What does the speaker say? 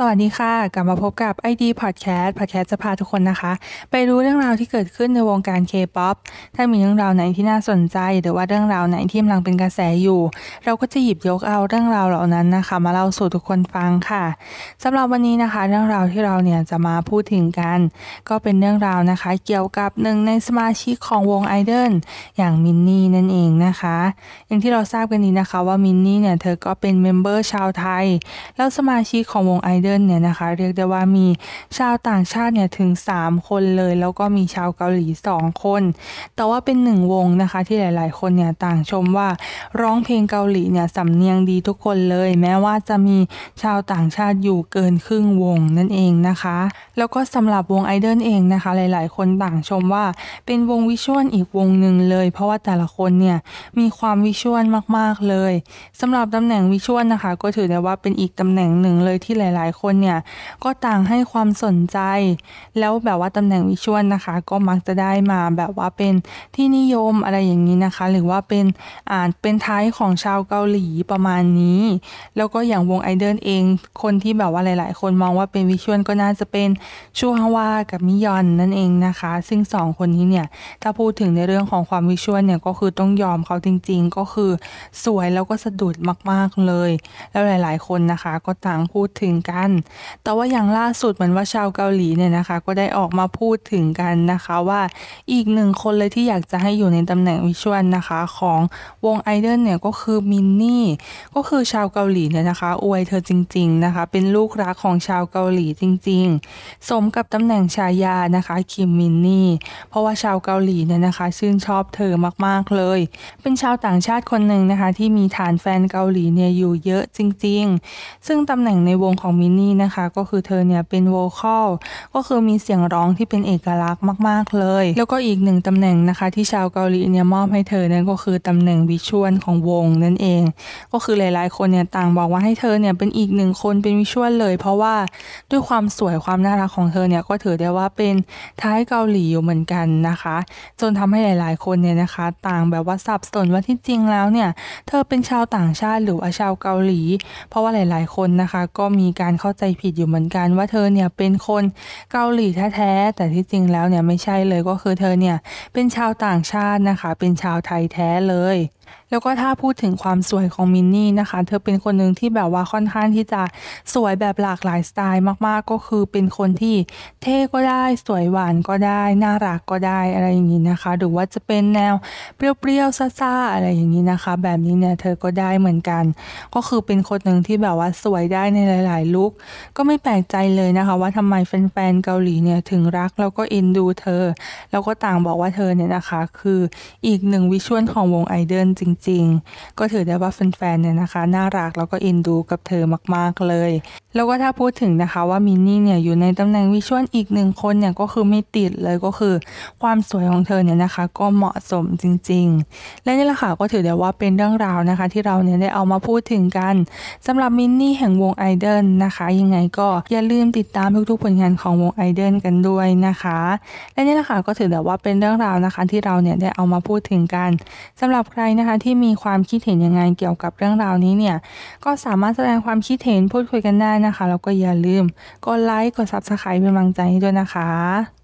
สวัสดีค่ะกลับมาพบกับ ID Podcast Podcast จะพาทุกคนนะคะ ไปรู้เรื่องราวที่เกิดขึ้นในวงการ K-POP ถ้ามีเรื่องราวไหนที่น่าสนใจหรือว่าเรื่องราวไหนที่กำลังเป็นกระแสอยู่ เราก็จะหยิบยกเอาเรื่องราวเหล่านั้นนะคะมาเล่าสู่ทุกคนฟังค่ะสำหรับวันนี้นะคะ เรื่องราวที่เราเนี่ยจะมาพูดถึงกัน ก็เป็นเรื่องราวนะคะ เกี่ยวกับหนึ่งในสมาชิกของวงไอดอลอย่างมินนี่นั่นเองนะคะ อย่างที่เราทราบกันนี้นะคะว่ามินนี่เนี่ยเธอก็เป็นเมมเบอร์ชาวไทย แล้วสมาชิกของวงไอดเดนเนี่ยนะคะเรียกได้ว่ามีชาวต่างชาติเนี่ยถึง 3 คนเลย แล้วก็มีชาวเกาหลี2คนแต่ว่าเป็นหนึ่งวงนะคะที่หลาย ๆ คนเนี่ยต่างชมว่าร้องเพลงเกาหลีเนี่ยสำเนียงดีทุกคนเลย แม้ว่าจะมีชาวต่างชาติอยู่เกินครึ่งวงนั่นเองนะคะ แล้วก็สำหรับวงไอเดนเองนะคะหลายๆ คนต่างชมว่าเป็นวงวิชวลอีกวงหนึ่งเลย เพราะว่าแต่ละคนเนี่ยมีความวิชวลมากๆเลยสำหรับตำแหน่งวิชวลนะคะก็ถือได้ว่าเป็นอีกตำแหน่งหนึ่งเลยที่หลายคนเนี่ยก็ต่างให้ความสนใจ แล้วแบบว่าตำแหน่งวิชวลนะคะก็มักจะได้มาแบบว่าเป็นที่นิยมอะไรอย่างนี้นะคะ หรือว่าเป็นอ่านเป็นท้ายของชาวเกาหลีประมาณนี้ แล้วก็อย่างวงไอเดิลเองคนที่แบบว่าหลาย ๆ คนมองว่าเป็นวิชวลก็น่าจะเป็นชูฮาวากับมิยอนนั่นเองนะคะ ซึ่งสองคนนี้เนี่ยถ้าพูดถึงในเรื่องของความวิชวลเนี่ยก็คือต้องยอมเขาจริงๆ ก็คือสวยแล้วก็สะดุดมาก ๆเลย แล้วหลาย ๆ คนนะคะ ก็ต่างพูดถึงการแต่ว่าอย่างล่าสุดเหมือนว่าชาวเกาหลีเนี่ยนะคะก็ได้ออกมาพูดถึงกันนะคะว่าอีกหนึ่งคนเลยที่อยากจะให้อยู่ในตำแหน่งวิชวลนะคะของวงไอดอลเนี่ยก็คือมินนี่ก็คือชาวเกาหลีเนี่ยนะคะอวยเธอจริงๆนะคะเป็นลูกรักของชาวเกาหลีจริงๆ สมกับตำแหน่งชายานะคะคิมมินนี่เพราะว่าชาวเกาหลีเนี่ยนะคะชื่นชอบเธอมากๆเลย เป็นชาวต่างชาติคนหนึ่งนะคะ ที่มีฐานแฟนเกาหลีเนี่ยอยู่เยอะจริง ๆ ซึ่งตำแหน่งในวงของมินนี่นะคะก็คือเธอเนี่ยเป็นโวคอล ก็คือมีเสียงร้องที่เป็นเอกลักษณ์มาก ๆ เลย แล้วก็อีกหนึ่งตำแหน่งนะคะที่ชาวเกาหลีเนี่ยมอบให้เธอนั่นก็คือตำแหน่งวิชวลของวง นั่นเอง ก็คือหลายๆ คนเนี่ยต่างบอกว่าให้เธอเนี่ยเป็นอีกหนึ่งคนเป็นวิชวลเลย เพราะว่าด้วยความสวยความน่ารักของเธอเนี่ยก็ถือได้ว่าเป็น ท้ายเกาหลีอยู่เหมือนกันนะคะ จนทำให้หลาย ๆคนเนี่ยนะคะต่างแบบว่าสับสนว่าที่จริงแล้วเนี่ยเธอเป็นชาวต่างชาติหรือว่าชาวเกาหลี เพราะว่าหลายๆ คนนะคะก็มีการเข้าใจผิดอยู่เหมือนกัน ว่าเธอเนี่ยเป็นคนเกาหลีแท้ๆแต่ที่จริงแล้วเนี่ยไม่ใช่เลยก็คือเธอเนี่ยเป็นชาวต่างชาตินะคะ เป็นชาวไทยแท้เลย แล้วก็ถ้าพูดถึงความสวยของมินนี่นะคะเธอเป็นคนหนึ่งที่แบบว่าค่อนข้างที่จะสวยแบบหลากหลายสไตล์มาก ๆ ก็คือเป็นคนที่เท่ก็ได้สวยหวานก็ได้น่ารักก็ได้อะไรอย่างนี้นะคะหรือว่าจะเป็นแนวเปรี้ยวๆซ่าๆอะไรอย่างนี้นะคะ แบบนี้เนี่ยเธอก็ได้เหมือนกัน ก็คือเป็นคนหนึ่งที่แบบว่าสวยได้ในหลายๆลุกก็ไม่แปลกใจเลยนะคะ ว่าทำไมแฟนๆเกาหลีเนี่ยถึงรักแล้วก็เอ็นดูเธอแล้วก็ต่างบอกว่าเธอเนี่ยนะคะคืออีกหนึ่งวิชวลของวงไอเดลจริงๆ ก็ถือได้ว่าแฟนๆเนี่ยนะคะน่ารักแล้วก็เอ็นดูกับเธอมากๆเลยแล้วก็ถ้าพูดถึงนะคะว่ามินนี่เนี่ยอยู่ในตำแหน่งวิชวลอีกหนึ่งคนเนี่ยก็คือไม่ติดเลยก็คือความสวยของเธอเนี่ยนะคะก็เหมาะสมจริงๆ และนี่แหละค่ะก็ถือได้ว่าเป็นเรื่องราวนะคะ ที่เราเนี่ยได้เอามาพูดถึงกันสำหรับมินนี่แห่งวงไอเดลนะคะยังไงก็อย่าลืมติดตามทุก ๆผลงานของวงไอเดลกันด้วยนะคะ และนี่แหละค่ะก็ถือได้ว่าเป็นเรื่องราวนะคะที่เราเนี่ยได้เอามาพูดถึงกันสำหรับใครนะคะที่มีความคิดเห็นยังไงเกี่ยวกับเรื่องราวนี้เนี่ยก็สามารถแสดงความคิดเห็นพูดคุยกันได้นะคะแล้วก็อย่าลืมกดไลค์กดซับสไคร b e เป็นกำลังใจให้ด้วยนะคะ